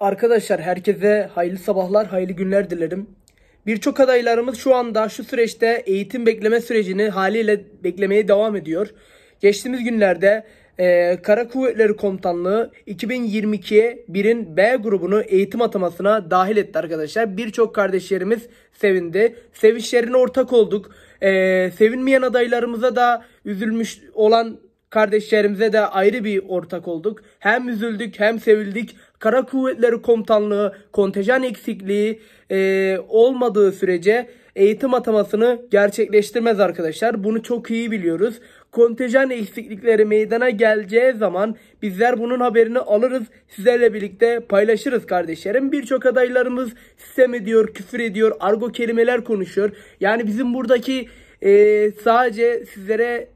Arkadaşlar herkese hayırlı sabahlar, hayırlı günler dilerim. Birçok adaylarımız şu anda şu süreçte eğitim bekleme sürecini haliyle beklemeye devam ediyor. Geçtiğimiz günlerde e, Kara Kuvvetleri Komutanlığı 2022'ye birin B grubunu eğitim atamasına dahil etti arkadaşlar. Birçok kardeşlerimiz sevindi. Sevinçlerine ortak olduk. E, sevinmeyen adaylarımıza da üzülmüş olan kardeşlerimize de ayrı bir ortak olduk. Hem üzüldük hem sevildik. Kara Kuvvetleri Komutanlığı kontenjan eksikliği e, olmadığı sürece eğitim atamasını gerçekleştirmez arkadaşlar. Bunu çok iyi biliyoruz. Kontenjan eksiklikleri meydana geleceği zaman bizler bunun haberini alırız. Sizlerle birlikte paylaşırız kardeşlerim. Birçok adaylarımız sistem ediyor, küfür ediyor, argo kelimeler konuşuyor. Yani bizim buradaki e, sadece sizlere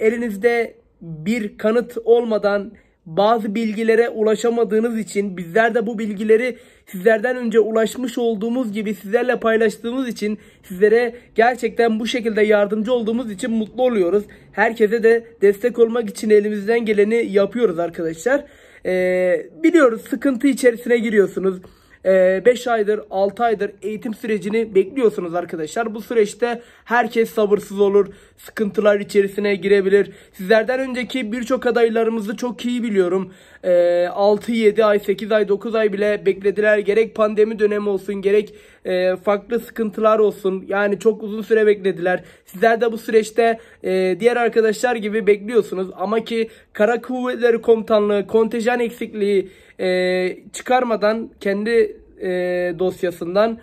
elinizde bir kanıt olmadan bazı bilgilere ulaşamadığınız için bizler de bu bilgileri sizlerden önce ulaşmış olduğumuz gibi sizlerle paylaştığımız için sizlere gerçekten bu şekilde yardımcı olduğumuz için mutlu oluyoruz. Herkese de destek olmak için elimizden geleni yapıyoruz arkadaşlar. Ee, biliyoruz sıkıntı içerisine giriyorsunuz 5 ee, aydır 6 aydır eğitim sürecini bekliyorsunuz arkadaşlar. Bu süreçte herkes sabırsız olur. Sıkıntılar içerisine girebilir. Sizlerden önceki birçok adaylarımızı çok iyi biliyorum. 6, ee, 7 ay, 8 ay, 9 ay bile beklediler. Gerek pandemi dönemi olsun gerek e, farklı sıkıntılar olsun. Yani çok uzun süre beklediler. Sizler de bu süreçte e, diğer arkadaşlar gibi bekliyorsunuz. Ama ki Kara Kuvvetleri Komutanlığı kontenjan eksikliği e, çıkarmadan kendi e, dosyasından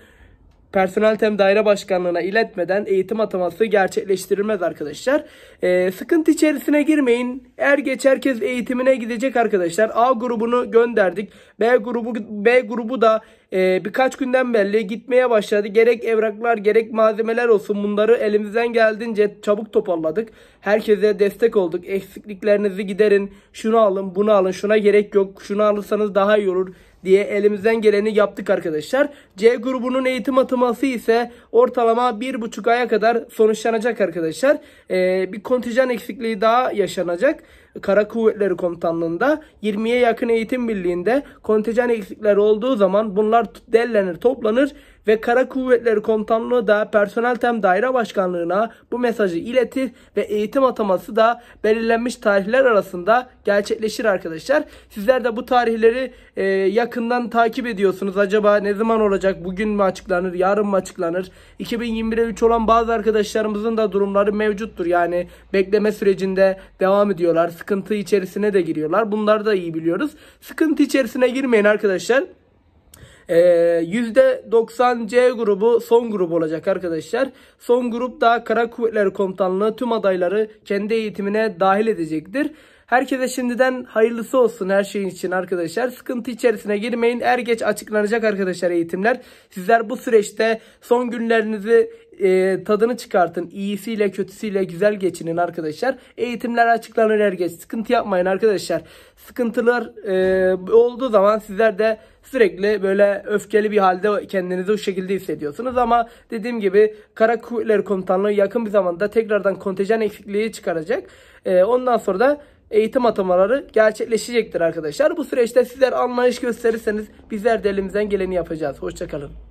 personel tem daire başkanlığına iletmeden eğitim ataması gerçekleştirilmez arkadaşlar. Ee, sıkıntı içerisine girmeyin. Er geç herkes eğitimine gidecek arkadaşlar. A grubunu gönderdik. B grubu B grubu da e, birkaç günden belli gitmeye başladı. Gerek evraklar gerek malzemeler olsun bunları elimizden geldiğince çabuk toparladık. Herkese destek olduk. Eksikliklerinizi giderin. Şunu alın bunu alın şuna gerek yok. Şunu alırsanız daha iyi olur diye elimizden geleni yaptık arkadaşlar. C grubunun eğitim atılması ise ortalama 1,5 aya kadar sonuçlanacak arkadaşlar. Ee, bir kontijan eksikliği daha yaşanacak. Kara Kuvvetleri Komutanlığı'nda 20'ye yakın eğitim birliğinde kontenjan eksikleri olduğu zaman bunlar derlenir, toplanır ve Kara Kuvvetleri Komutanlığı da Personel Tem Daire Başkanlığı'na bu mesajı iletir ve eğitim ataması da belirlenmiş tarihler arasında gerçekleşir arkadaşlar. Sizler de bu tarihleri e, yakından takip ediyorsunuz. Acaba ne zaman olacak? Bugün mü açıklanır? Yarın mı açıklanır? 2021'e 3 olan bazı arkadaşlarımızın da durumları mevcuttur. Yani bekleme sürecinde devam ediyorlar. Sıkıntı içerisine de giriyorlar. Bunları da iyi biliyoruz. Sıkıntı içerisine girmeyin arkadaşlar. %90 ee, C grubu son grup olacak arkadaşlar. Son grup da Kara Kuvvetleri Komutanlığı tüm adayları kendi eğitimine dahil edecektir. Herkese şimdiden hayırlısı olsun her şeyin için arkadaşlar. Sıkıntı içerisine girmeyin. Er geç açıklanacak arkadaşlar eğitimler. Sizler bu süreçte son günlerinizi e, tadını çıkartın. İyisiyle kötüsüyle güzel geçinin arkadaşlar. Eğitimler açıklanır er geç. Sıkıntı yapmayın arkadaşlar. Sıkıntılar e, olduğu zaman sizler de sürekli böyle öfkeli bir halde kendinizi o şekilde hissediyorsunuz ama dediğim gibi Kara Kuvvetleri Komutanlığı yakın bir zamanda tekrardan kontenjan eksikliği çıkaracak. E, ondan sonra da eğitim atamaları gerçekleşecektir arkadaşlar. Bu süreçte sizler anlayış gösterirseniz bizler de elimizden geleni yapacağız. Hoşçakalın.